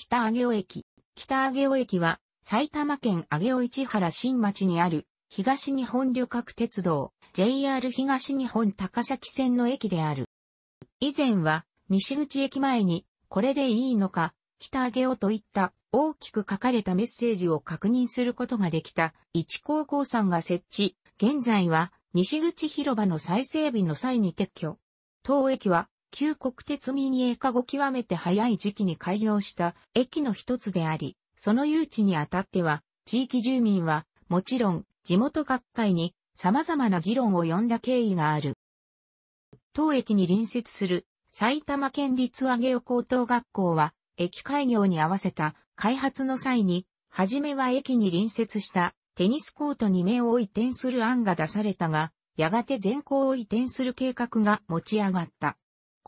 北上尾駅。北上尾駅は、埼玉県上尾市原新町にある、東日本旅客鉄道、JR 東日本高崎線の駅である。以前は、西口駅前に、これでいいのか、北上尾といった、大きく書かれたメッセージを確認することができた、一高校さんが設置。現在は、西口広場の再整備の際に撤去。当駅は、旧国鉄民営化後極めて早い時期に開業した駅の一つであり、その誘致にあたっては、地域住民は、もちろん、地元学会に様々な議論を呼んだ経緯がある。当駅に隣接する埼玉県立上尾高等学校は、駅開業に合わせた開発の際に、はじめは駅に隣接したテニスコートに目を移転する案が出されたが、やがて全校を移転する計画が持ち上がった。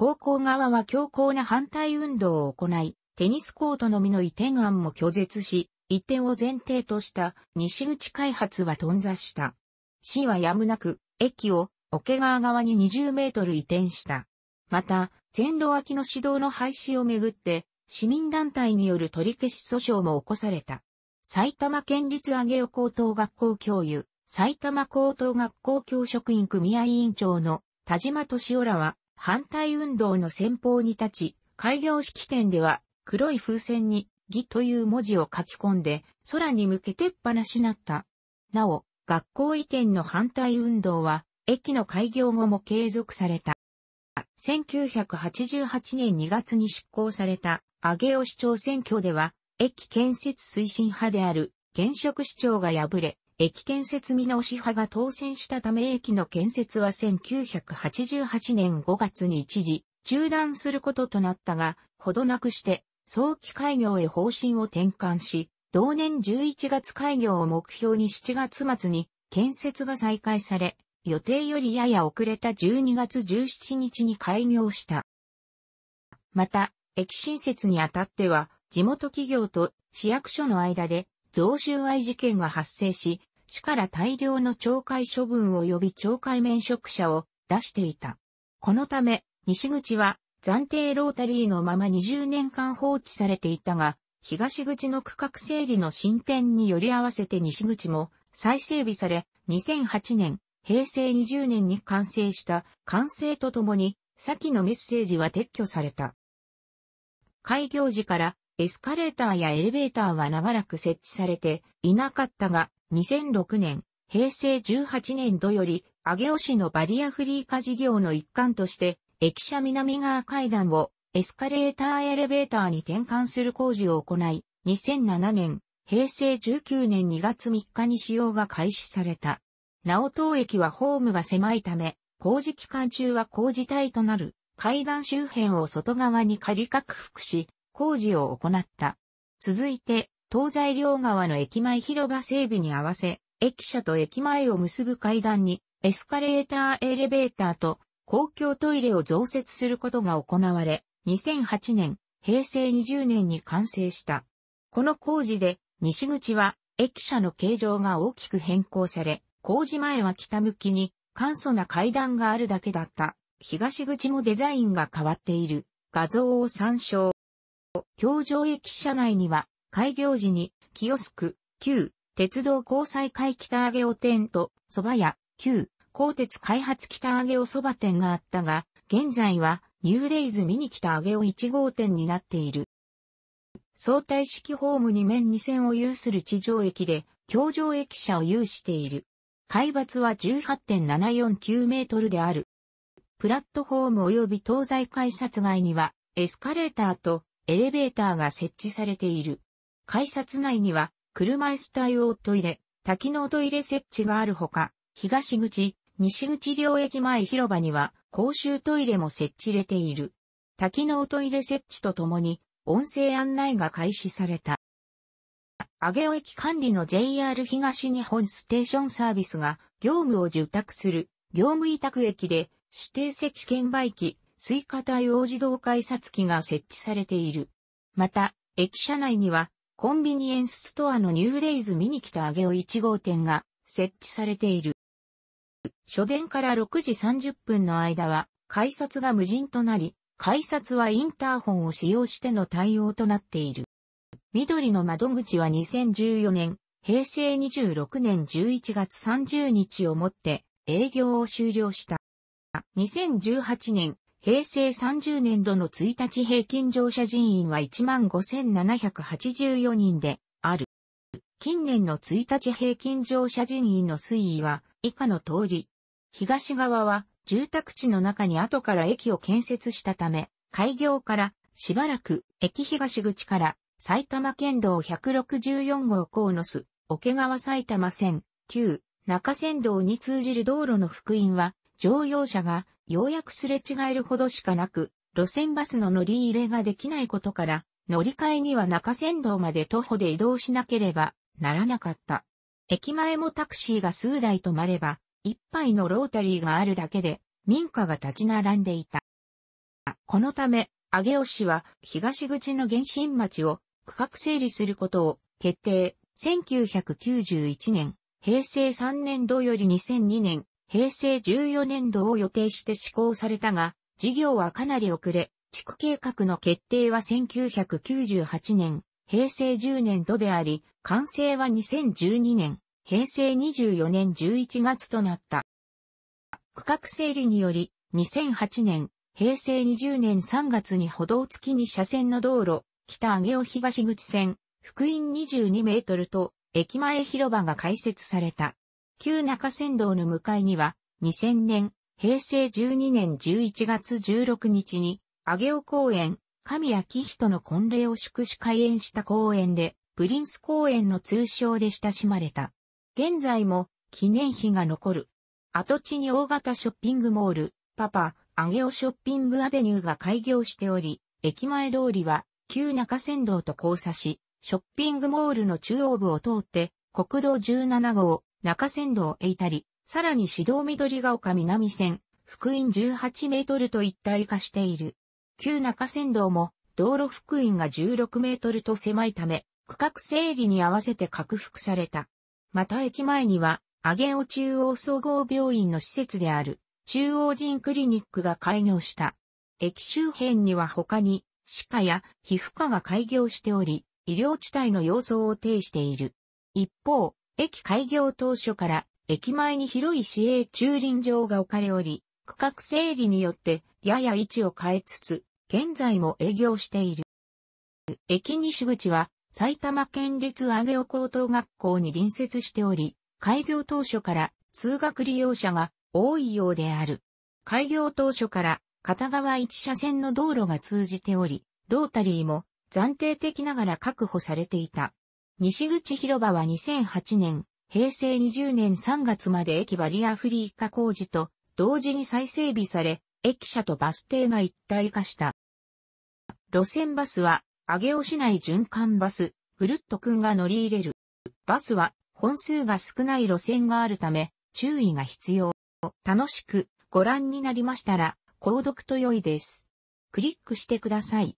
高校側は強硬な反対運動を行い、テニスコートのみの移転案も拒絶し、移転を前提とした西口開発は頓挫した。市はやむなく、駅を桶川側に20メートル移転した。また、線路脇の指導の廃止をめぐって、市民団体による取り消し訴訟も起こされた。埼玉県立上尾高等学校教諭、埼玉高等学校教職員組合委員長の田島敏夫らは、反対運動の先方に立ち、開業式典では黒い風船に義という文字を書き込んで空に向けてっぱなしなった。なお、学校移転の反対運動は駅の開業後も継続された。1988年2月に執行された上尾市長選挙では、駅建設推進派である現職市長が敗れ、駅建設見直し派が当選したため駅の建設は1988年5月に一時中断することとなったが、ほどなくして早期開業へ方針を転換し、同年11月開業を目標に7月末に建設が再開され、予定よりやや遅れた12月17日に開業した。また、駅新設にあたっては、地元企業と市役所の間で、贈収賄事件が発生し、市から大量の懲戒処分及び懲戒免職者を出していた。このため、西口は暫定ロータリーのまま20年間放置されていたが、東口の区画整理の進展により合わせて西口も再整備され、2008年、平成20年に完成した完成とともに、先のメッセージは撤去された。開業時からエスカレーターやエレベーターは長らく設置されていなかったが、2006年、平成18年度より、上尾市のバリアフリー化事業の一環として、駅舎南側階段をエスカレーターエレベーターに転換する工事を行い、2007年、平成19年2月3日に使用が開始された。直東駅はホームが狭いため、工事期間中は工事帯となる階段周辺を外側に仮拡幅し、工事を行った。続いて、東西両側の駅前広場整備に合わせ、駅舎と駅前を結ぶ階段にエスカレーターエレベーターと公共トイレを増設することが行われ、2008年、平成20年に完成した。この工事で、西口は駅舎の形状が大きく変更され、工事前は北向きに簡素な階段があるだけだった。東口もデザインが変わっている。画像を参照。京上駅舎内には開業時に、キオスク、旧、鉄道交際会北上げお店と、蕎麦屋、旧、鋼鉄開発北上げお蕎麦店があったが、現在は、ニューレイズミニ北上げお1号店になっている。相対式ホーム2面2線を有する地上駅で、橋上駅舎を有している。海抜は18.749メートルである。プラットホーム及び東西改札外には、エスカレーターとエレベーターが設置されている。改札内には、車椅子対応トイレ、多機能トイレ設置があるほか、東口、西口両駅前広場には、公衆トイレも設置れている。多機能トイレ設置とともに、音声案内が開始された。上尾駅管理の JR 東日本ステーションサービスが業務を受託する業務委託駅で指定席券売機、追加対応自動改札機が設置されている。また、駅舎内にはコンビニエンスストアのニューデイズ見に来た上げを1号店が設置されている。初電から6時30分の間は、改札が無人となり、改札はインターホンを使用しての対応となっている。緑の窓口は2014年、平成26年11月30日をもって営業を終了した。2018年、平成30年度の1日平均乗車人員は15,784人である。近年の1日平均乗車人員の推移は以下の通り。東側は住宅地の中に後から駅を建設したため、開業からしばらく駅東口から埼玉県道164号のす桶川埼玉線、旧中山道に通じる道路の福音は乗用車がようやくすれ違えるほどしかなく、路線バスの乗り入れができないことから、乗り換えには中山道まで徒歩で移動しなければならなかった。駅前もタクシーが数台止まれば、一杯のロータリーがあるだけで、民家が立ち並んでいた。このため、上尾市は東口の原新町を区画整理することを決定。1991年、平成3年度より2002年、平成14年度を予定して施行されたが、事業はかなり遅れ、地区計画の決定は1998年、平成10年度であり、完成は2012年、平成24年11月となった。区画整理により、2008年、平成20年3月に歩道付きに車線の道路、北上尾東口線、福音22メートルと、駅前広場が開設された。旧中山道の向かいには、2000年、平成12年11月16日に、上尾公園、神明人の婚礼を祝し開園した公園で、プリンス公園の通称で親しまれた。現在も記念碑が残る。跡地に大型ショッピングモール、パパ、上尾ショッピングアベニューが開業しており、駅前通りは旧中山道と交差し、ショッピングモールの中央部を通って国道17号、中仙道へたり、さらに指導緑が丘南線、福音18メートルと一体化している。旧中仙道も道路福音が16メートルと狭いため、区画整理に合わせて拡幅された。また駅前には、アゲオ中央総合病院の施設である、中央人クリニックが開業した。駅周辺には他に、歯科や皮膚科が開業しており、医療地帯の様相を呈している。一方、駅開業当初から駅前に広い市営駐輪場が置かれおり、区画整理によってやや位置を変えつつ、現在も営業している。駅西口は埼玉県立上尾高等学校に隣接しており、開業当初から通学利用者が多いようである。開業当初から片側1車線の道路が通じており、ロータリーも暫定的ながら確保されていた。西口広場は2008年、平成20年3月まで駅バリアフリー化工事と同時に再整備され、駅舎とバス停が一体化した。路線バスは、上尾市内循環バス、ぐるっとくんが乗り入れる。バスは、本数が少ない路線があるため、注意が必要。楽しくご覧になりましたら、購読と良いです。クリックしてください。